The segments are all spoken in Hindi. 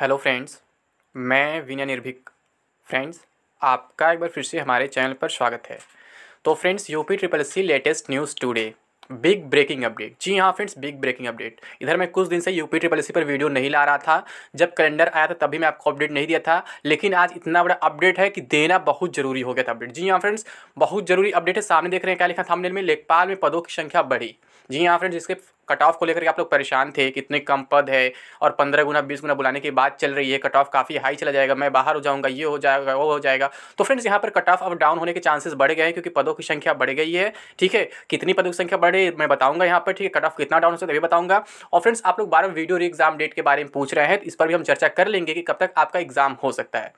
हेलो फ्रेंड्स मैं विनय निर्भिक फ्रेंड्स आपका एक बार फिर से हमारे चैनल पर स्वागत है तो friends UP triple C latest news today big breaking update जी हाँ फ्रेंड्स बिग ब्रेकिंग अपडेट इधर मैं कुछ दिन से यूपी ट्रिपल सी पर वीडियो नहीं ला रहा था जब कैलेंडर आया था तभी मैं आपको अपडेट नहीं दिया था लेकिन आज इतना बड़ा अपडेट है कि देना बहुत जरूरी हो गया था अपडेट जी हाँ फ्रेंड्स बहुत जरूरी अपडेट है सामने देख रहे हैं क्या लिखा था में लेखपाल में पदों की संख्या बढ़ी जी हाँ फ्रेंड्स जिसके कट ऑफ को लेकर के आप लोग परेशान थे कितने कम पद है और पंद्रह गुना बीस गुना बुलाने की बात चल रही है कट ऑफ काफ़ी हाई चला जाएगा मैं बाहर हो जाऊंगा ये हो जाएगा वो हो जाएगा तो फ्रेंड्स यहाँ पर कट ऑफ अब डाउन होने के चांसेस बढ़ गए हैं क्योंकि पदों की संख्या बढ़ गई है ठीक है कितनी पदों की संख्या बढ़े मैं बताऊँगा यहाँ पर ठीक है कट ऑफ कितना डाउन हो सकता है बताऊंगा और फ्रेंड्स आप लोग बारह वीडियो री एग्जाम डेट के बारे में पूछ रहे हैं इस पर भी हम चर्चा कर लेंगे कि कब तक आपका एग्जाम हो सकता है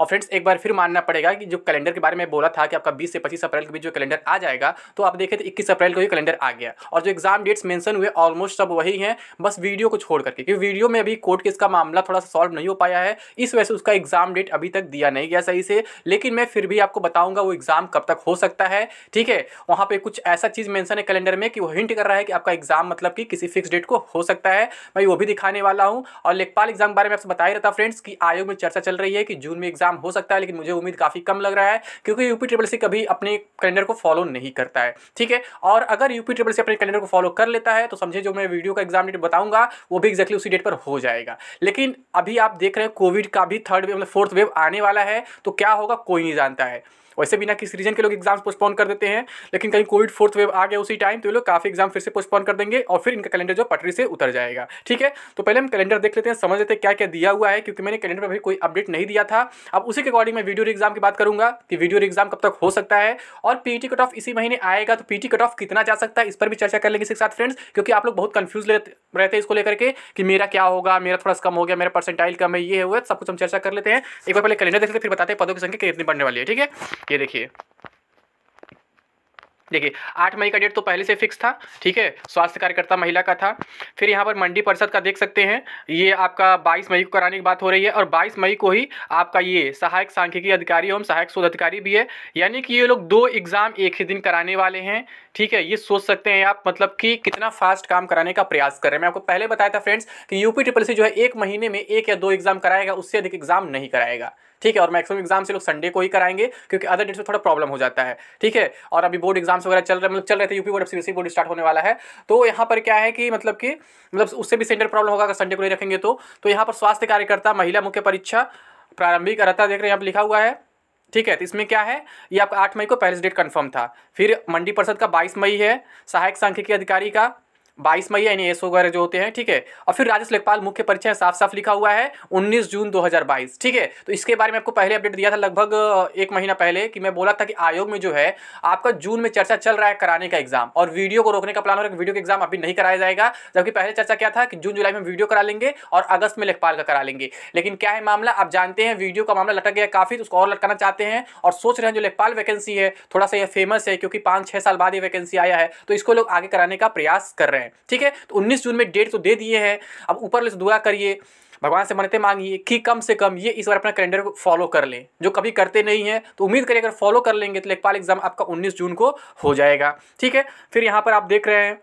और फ्रेंड्स एक बार फिर मानना पड़ेगा कि जो कैलेंडर के बारे में बोला था कि आपका बीस से पच्चीस अप्रैल के बीच जो कैलेंडर आ जाएगा तो आप देखे तो इक्कीस अप्रैल को ही कैलेंडर आ गया और जो एग्जाम डेट्स मैंशन हुए ऑलमोस्ट सब वही हैं बस वीडियो को छोड़ करके क्योंकि वीडियो में अभी कोर्ट केस का मामला थोड़ा सा सॉल्व नहीं हो पाया है इस वजह से उसका एग्जाम डेट अभी तक दिया नहीं गया सही से लेकिन मैं फिर भी आपको बताऊंगा वो एग्जाम कब तक हो सकता है ठीक है वहाँ पे कुछ ऐसा चीज़ मेंशन है कैलेंडर में कि वो हिंट कर रहा है कि आपका एग्जाम मतलब कि किसी फिक्स डेट को हो सकता है मैं वो भी दिखाने वाला हूँ और लेखपाल एग्जाम बारे में आपसे बता ही रहा था फ्रेंड्स कि आयोग में चर्चा चल रही है कि जून में एग्जाम एग्जाम हो सकता है लेकिन मुझे उम्मीद काफ़ी कम लग रहा है क्योंकि यूपी ट्रिपल सी कभी अपने कैलेंडर को फॉलो नहीं करता है ठीक है और अगर यूपी ट्रिपल सी अपने कैलेंडर को फॉलो कर लेता है तो समझे जो मैं वीडियो का एग्जाम डेट बताऊंगा वो भी एक्जैक्टली उसी डेट पर हो जाएगा लेकिन अभी आप देख रहे हैं कोविड का भी थर्ड वेव मतलब फोर्थ वेव आने वाला है तो क्या होगा कोई नहीं जानता है वैसे बिना किसी रीजन के लोग एग्जाम्स पोस्टपोन कर देते हैं लेकिन कहीं कोविड फोर्थ वेव आ गया उसी टाइम तो ये लोग काफ़ी एग्जाम फिर से पोस्टपोन कर देंगे और फिर इनका कैलेंडर जो पटरी से उतर जाएगा ठीक है तो पहले हम कैलेंडर देख लेते हैं समझ लेते हैं क्या क्या दिया हुआ है क्योंकि मैंने कैलेंडर पर भी कोई अपडेट नहीं दिया था अब उसी के अकॉर्डिंग मैं वीडियो एग्जाम की बात करूंगा कि वीडियो एग्जाम कब तक हो सकता है और पीटी कट ऑफ इसी महीने आएगा तो पीटी कट ऑफ कितना जा सकता है इस पर भी चर्चा कर लेंगे इसके साथ फ्रेंड्स क्योंकि आप लोग बहुत कंफ्यूज रहते हैं इसको लेकर के कि मेरा क्या होगा मेरा थोड़ा कम हो गया मेरा परसेंटाइल कम है ये हुआ सब कुछ हम चर्चा कर लेते हैं एक बार पहले कैलेंडर देख लेते फिर बताते हैं पदों की संख्या कितनी बढ़ने वाली है ठीक है ये देखिए देखिए आठ मई का डेट तो पहले से फिक्स था ठीक है स्वास्थ्य कार्यकर्ता महिला का था फिर यहाँ पर मंडी परिषद का देख सकते हैं ये आपका 22 मई को कराने की बात हो रही है और 22 मई को ही आपका ये सहायक सांख्यिकी अधिकारी एवं सहायक शोध अधिकारी भी है यानी कि ये लोग दो एग्ज़ाम एक ही दिन कराने वाले हैं ठीक है ये सोच सकते हैं आप मतलब कि कितना फास्ट काम कराने का प्रयास कर रहे हैं मैं आपको पहले बताया था फ्रेंड्स कि यूपी ट्रिपल सी जो है एक महीने में एक या दो एग्जाम कराएगा उससे अधिक एग्जाम नहीं कराएगा ठीक है और मैक्सिमम एग्जाम से लोग संडे को ही कराएंगे क्योंकि अदर डेट्स में थोड़ा प्रॉब्लम हो जाता है ठीक है और अभी बोर्ड एग्जाम्स वगैरह चल रहे मतलब चल रहे थे यूपी बोर्ड अब सी बोर्ड स्टार्ट होने वाला है तो यहाँ पर क्या है कि मतलब कि मतलब उससे भी सेंटर प्रॉब्लम होगा अगर संडे को नहीं रखेंगे तो, तो यहाँ पर स्वास्थ्य कार्यकर्ता महिला मुख्य परीक्षा प्रारंभिक अर्ता देख रहे हैं यहाँ पर लिखा हुआ है ठीक है तो इसमें क्या है ये आपका आठ मई को पहले डेट कन्फर्म था फिर मंडी परिषद का बाईस मई है सहायक सांख्यिकी अधिकारी का बाईस मई यानी एस वगैरह जो होते हैं ठीक है और फिर राजेश लेखपाल मुख्य परीक्षा साफ साफ लिखा हुआ है उन्नीस जून दो ठीक है तो इसके बारे में आपको पहले अपडेट दिया था लगभग एक महीना पहले कि मैं बोला था कि आयोग में जो है आपका जून में चर्चा चल रहा है कराने का एग्जाम और वीडियो को रोकने का प्लान हो रहा है वीडियो का एग्जाम अभी नहीं कराया जाएगा जबकि पहले चर्चा क्या था कि जून जुलाई में वीडियो करा लेंगे और अगस्त में लेखपाल का करा लेंगे लेकिन क्या है मामला आप जानते हैं वीडियो का मामला लटक गया काफी तो उसको और लटकाना चाहते हैं और सोच रहे हैं जो लेखपाल वैकेंसी है थोड़ा सा यह फेमस है क्योंकि पाँच छः साल बाद ये वैकेंसी आया है तो इसको लोग आगे कराने का प्रयास कर रहे हैं हैं ठीक है तो उन्नीस जून में डेट तो दे दिए हैं अब ऊपर से दुआ करिए भगवान से मनते मांगिए कि कम से कम ये इस बार अपना कैलेंडर को फॉलो कर लें जो कभी करते नहीं हैं तो उम्मीद करिए अगर फॉलो कर लेंगे तो लेखपाल एग्जाम आपका 19 जून को हो जाएगा ठीक है फिर यहाँ पर आप देख रहे हैं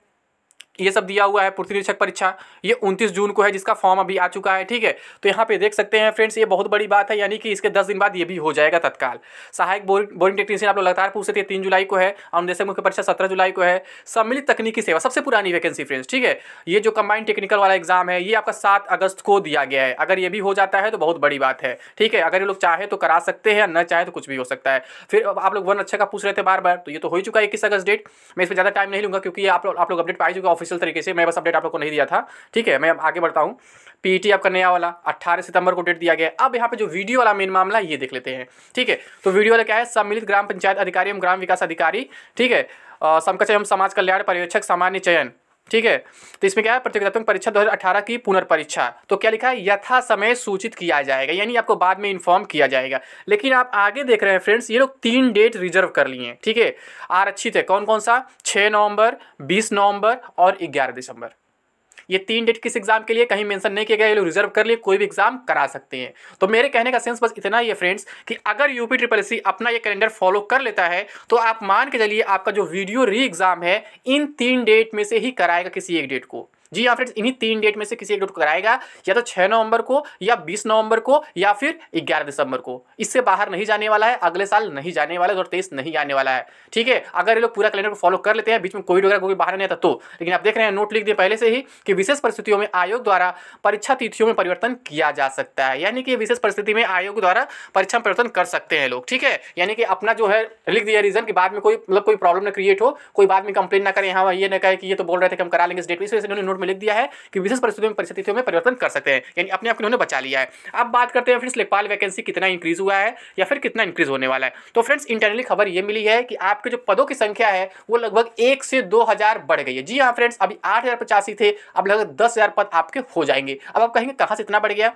ये सब दिया हुआ है पृथ्वी निरीक्षक परीक्षा ये 29 जून को है जिसका फॉर्म अभी आ चुका है ठीक है तो यहाँ पे देख सकते हैं फ्रेंड्स ये बहुत बड़ी बात है यानी कि इसके 10 दिन बाद ये भी हो जाएगा तत्काल सहायक बोरिंग बोरिंग टेक्नीशियन आप लोग लगातार पूछ रहे थे तीन जुलाई को है और जैसे मुख्य परीक्षा सत्रह जुलाई को है सम्मिलित तकनीकी सेवा सबसे पुरानी वैकेंसी फ्रेंड्स ठीक है ये जो कंबाइंड टेक्निकल वाला एग्जाम है ये आपका सात अगस्त को दिया गया है अगर ये भी हो जाता है तो बहुत बड़ी बात है ठीक है अगर ये लोग चाहे तो करा सकते हैं न चाहे तो कुछ भी हो सकता है फिर आप लोग वन अच्छा का पूछ रहे थे बार बार तो ये तो हो चुका है इक्कीस अगस्त डेट मैं इस पर ज़्यादा टाइम नहीं लूँगा क्योंकि आप लोग आप लोग अपडेट पाई चुके ऑफिस ऑफिशियल तरीके से मैं बस अपडेट आप लोग को नहीं दिया था ठीक है मैं अब आगे बढ़ता हूँ पीटी आपका नया वाला 18 सितंबर को डेट दिया गया अब यहाँ पे जो वीडियो वाला मेन मामला ये देख लेते हैं ठीक है तो वीडियो वाला क्या है सम्मिलित ग्राम पंचायत अधिकारी एवं ग्राम विकास अधिकारी ठीक है समकक्ष एवं समाज कल्याण पर्यवेक्षक सामान्य चयन ठीक है तो इसमें क्या है प्रतियोगितात्मक परीक्षा 2018 की पुनर्परीक्षा तो क्या लिखा है यथा समय सूचित किया जाएगा यानी आपको बाद में इन्फॉर्म किया जाएगा लेकिन आप आगे देख रहे हैं फ्रेंड्स ये लोग तीन डेट रिजर्व कर लिए हैं ठीक है आरक्षित है कौन कौन सा छः नवंबर बीस नवंबर और ग्यारह दिसंबर ये तीन डेट किस एग्जाम के लिए कहीं मेंशन नहीं किया गया ये लोग रिजर्व कर लिए कोई भी एग्जाम करा सकते हैं तो मेरे कहने का सेंस बस इतना ही है फ्रेंड्स कि अगर यूपी ट्रिपल एस अपना ये कैलेंडर फॉलो कर लेता है तो आप मान के चलिए आपका जो वीडियो री एग्जाम है इन तीन डेट में से ही कराएगा किसी एक डेट को जी हाँ फ्रेंड्स इन्हीं तीन डेट में से किसी एक डेट को कराएगा या तो 6 नवंबर को या 20 नवंबर को या फिर 11 दिसंबर को इससे बाहर नहीं जाने वाला है अगले साल नहीं जाने वाला है दो नहीं आने वाला है ठीक है अगर ये लोग पूरा कैलेंडर को फॉलो कर लेते हैं बीच में कोविड वगैरह कोई बाहर नहीं आता तो लेकिन आप देख रहे हैं नोट लिख दिए पहले से ही कि विशेष परिस्थितियों में आयोग द्वारा परीक्षा तिथियों में परिवर्तन किया जा सकता है यानी कि विशेष परिस्थिति में आयोग द्वारा परीक्षा में परिवर्तन कर सकते हैं लोग ठीक है यानी कि अपना जो है लिख दिया रीजन कि बाद में कोई मतलब कोई प्रॉब्लम ना क्रिएट हो कोई बाद में कंप्लेन ना करें हाँ ये ना कहे कि ये तो बोल रहे थे कि हम करा लेंगे इस डेट में इसलिए नोट में लिख दिया है कि विशेष परिस्थितियों में परिस्थितियों में परिवर्तन कर सकते हैं यानी अपने आप उन्होंने बचा लिया है अब बात करते हैं फ्रेंड्स लेखपाल वैकेंसी कितना इंक्रीज हुआ है या फिर कितना इंक्रीज होने वाला है तो फ्रेंड्स इंटरनली खबर ये मिली है कि आपके जो पदों की संख्या है वो लगभग एक से दो बढ़ गई है जी हाँ फ्रेंड्स अभी आठ थे अब अब लगभग दस हज़ार पद आपके हो जाएंगे अब आप कहेंगे कहाँ से इतना बढ़ गया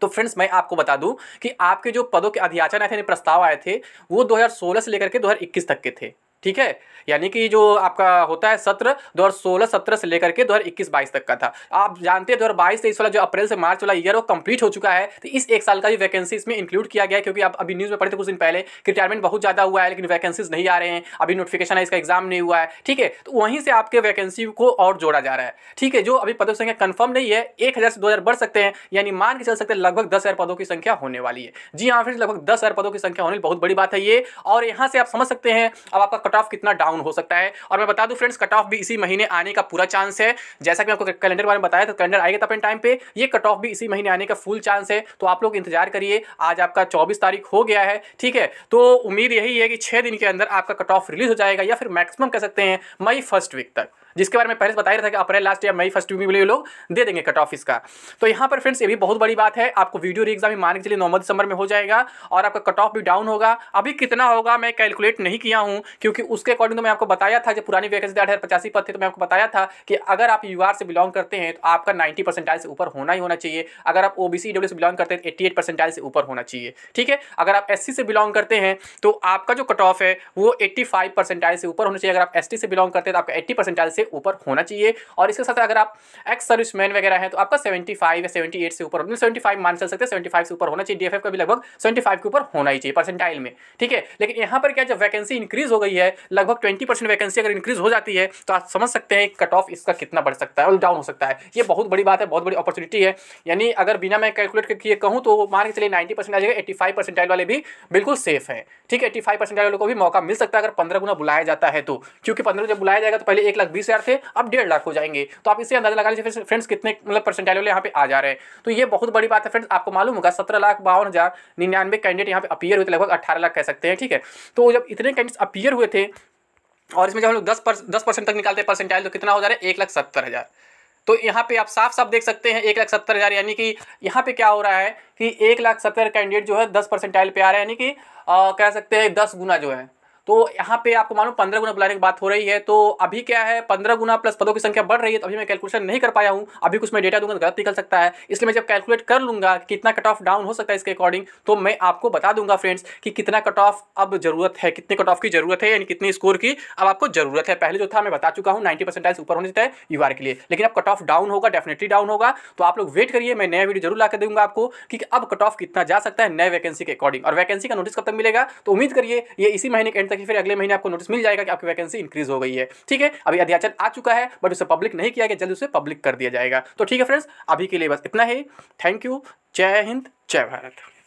तो फ्रेंड्स मैं आपको बता दूं कि आपके जो पदों के अध्याचन आए थे प्रस्ताव आए थे वो 2016 से लेकर के 2021 तक के थे ठीक है यानी कि जो आपका होता है सत्र दो हज़ार सोलह सत्रह से लेकर के दो हज़ार इक्कीस बाईस तक का था आप जानते हैं दो हज़ार बाईस तेईस वाला जो अप्रैल से मार्च वाला ईयर वो कंप्लीट हो चुका है तो इस एक साल का भी वैकेंसी इसमें इंक्लूड किया गया क्योंकि आप अभी न्यूज़ में पढ़े थे कुछ दिन पहले कि रिटायरमेंट बहुत ज़्यादा हुआ है लेकिन वैकेंसीज नहीं आ रहे हैं अभी नोटिफिकेशन है इसका एग्जाम नहीं हुआ है ठीक है तो वहीं से आपके वैकेंसी को और जोड़ा जा रहा है ठीक है जो अभी पदों की संख्या कन्फर्म नहीं है एक हज़ार से दो हज़ार बढ़ सकते हैं यानी मान के चल सकते हैं लगभग दस हज़ार पदों की संख्या होने वाली है जी हाँ फिर लगभग दस हज़ार पदों की संख्या होने बहुत बड़ी बात है ये और यहाँ से आप समझ सकते हैं अब आपका कट ऑफ कितना डाउन हो सकता है और मैं बता दूं फ्रेंड्स कट ऑफ भी इसी महीने आने का पूरा चांस है जैसा कि मैं आपको कैलेंडर बारे में बताया तो कैलेंडर आएगा अपने टाइम पे ये कट ऑफ भी इसी महीने आने का फुल चांस है तो आप लोग इंतजार करिए आज आपका चौबीस तारीख हो गया है ठीक है तो उम्मीद यही है कि छह दिन के अंदर आपका कट ऑफ रिलीज हो जाएगा या फिर मैक्सिमम कह सकते हैं मई फर्स्ट वीक तक जिसके बारे में पहले बताया था कि अप्रैल लास्ट या मई फर्स्ट वीक में लोग दे देंगे कट ऑफ इसका तो यहाँ पर फ्रेंड्स ये भी बहुत बड़ी बात है आपको वीडियो री एग्जाम मान के चलिए नवंबर दिसंबर में हो जाएगा और आपका कट ऑफ भी डाउन होगा अभी कितना होगा मैं कैलकुलेट नहीं किया हूँ क्योंकि उसके अकॉर्डिंग तो मैं आपको बताया था जो पुरानी वैकेंसी आठ पचासी पद थे तो मैं आपको बताया था कि अगर आप यू से बिलोंग करते हैं तो आपका नाइन्टी परसेंटाइल से ऊपर होना ही होना चाहिए अगर आप ओबीसी डब्ल्यू से बिलोंग करते हैं तो एट्टी एट परसेंटाइल से ऊपर होना चाहिए ठीक है अगर आप एस से बिलोंग करते हैं तो आपका जो कट ऑफ है वो एट्टी फाइव परसेंटाइल से ऊपर होना चाहिए अगर आप एस से बिलोंग करते हैं तो आपका एट्टी परसेंटाइल से से ऊपर होना चाहिए और इसके साथ अगर आप एक्स सर्विस मैन वगैरह हैं तो आपका सेवेंटी फाइव या सेवेंटी एट से ऊपर मतलब सेवेंटी फाइव मान चल सकते सेवेंटी फाइव से ऊपर होना चाहिए डी का भी लगभग सेवेंटी फाइव के ऊपर होना ही चाहिए परसेंटाइल में ठीक है लेकिन यहाँ पर क्या जब वैकेंसी इंक्रीज हो गई है लगभग ट्वेंटी वैकेंसी अगर इंक्रीज हो जाती है तो आप समझ सकते हैं कट ऑफ इसका कितना बढ़ सकता है और डाउन हो सकता है ये बहुत बड़ी बात है बहुत बड़ी अपॉर्चुनिटी है यानी अगर बिना मैं कैलकुलेट किए कहूँ तो मान के चलिए नाइन्टी परसेंट आ जाएगा एट्टी फाइव परसेंटाइल वाले भी बिल्कुल सेफ है ठीक है एट्टी फाइव परसेंटाइल वालों को भी मौका मिल सकता है अगर पंद्रह गुना बुलाया जाता है तो क्योंकि पंद्रह जब बुलाया जाएगा तो पहले एक लाख बीस हजार थे अब डेढ़ लाख हो जाएंगे तो आप इसे अंदाजा लगा लीजिए फ्रेंड्स कितने मतलब परसेंटाइल वाले यहाँ पे आ जा रहे हैं तो ये बहुत बड़ी बात है फ्रेंड्स आपको मालूम होगा सत्रह लाख बावन हज़ार निन्यानवे कैंडिडेट यहाँ पे अपीयर हुए थे लगभग अठारह लाख कह सकते हैं ठीक है तो जब इतने कैंडिडेट अपीयर हुए थे और इसमें जब हम लोग दस पर दस परसेंट तक निकालते हैं परसेंटाइल तो कितना हो जा रहा है एक लाख सत्तर हज़ार तो यहाँ पे आप साफ साफ देख सकते हैं एक लाख सत्तर हज़ार यानी कि यहाँ पे क्या हो रहा है कि एक लाख सत्तर कैंडिडेट जो है दस परसेंटाइल पे आ रहा है यानी कि आ, कह सकते हैं दस गुना जो है तो यहाँ पे आपको मालूम पंद्रह गुना बुलाने की बात हो रही है तो अभी क्या है पंद्रह गुना प्लस पदों की संख्या बढ़ रही है तो अभी मैं कैलकुलेशन नहीं कर पाया हूँ अभी कुछ मैं डेटा दूंगा तो गलत निकल सकता है इसलिए मैं जब कैलकुलेट कर लूंगा कितना कट ऑफ डाउन हो सकता है इसके अकॉर्डिंग तो मैं आपको बता दूंगा फ्रेंड्स कि कितना कट ऑफ अब जरूरत है कितने कट ऑफ की जरूरत है यानी कितने स्कोर की अब आपको जरूरत है पहले जो था मैं बता चुका हूँ नाइन्टी परसेंटाइज ऊपर होने है यू के लिए लेकिन अब कट ऑफ डाउन होगा डेफिनेटली डाउन होगा तो आप लोग वेट करिए मैं नया वीडियो जरूर ला दूंगा आपको कि अब कट ऑफ कितना जा सकता है नए वैकेंसी के अकॉर्डिंग और वैकेंसी का नोटिस कब तक मिलेगा तो उम्मीद करिए ये इसी महीने के एंड तक फिर अगले महीने आपको नोटिस मिल जाएगा कि आपकी वैकेंसी इंक्रीज हो गई है ठीक है अभी अध्याचन आ चुका है बट उसे पब्लिक नहीं किया गया जल्द उसे पब्लिक कर दिया जाएगा तो ठीक है फ्रेंड्स अभी के लिए बस इतना ही थैंक यू जय हिंद जय भारत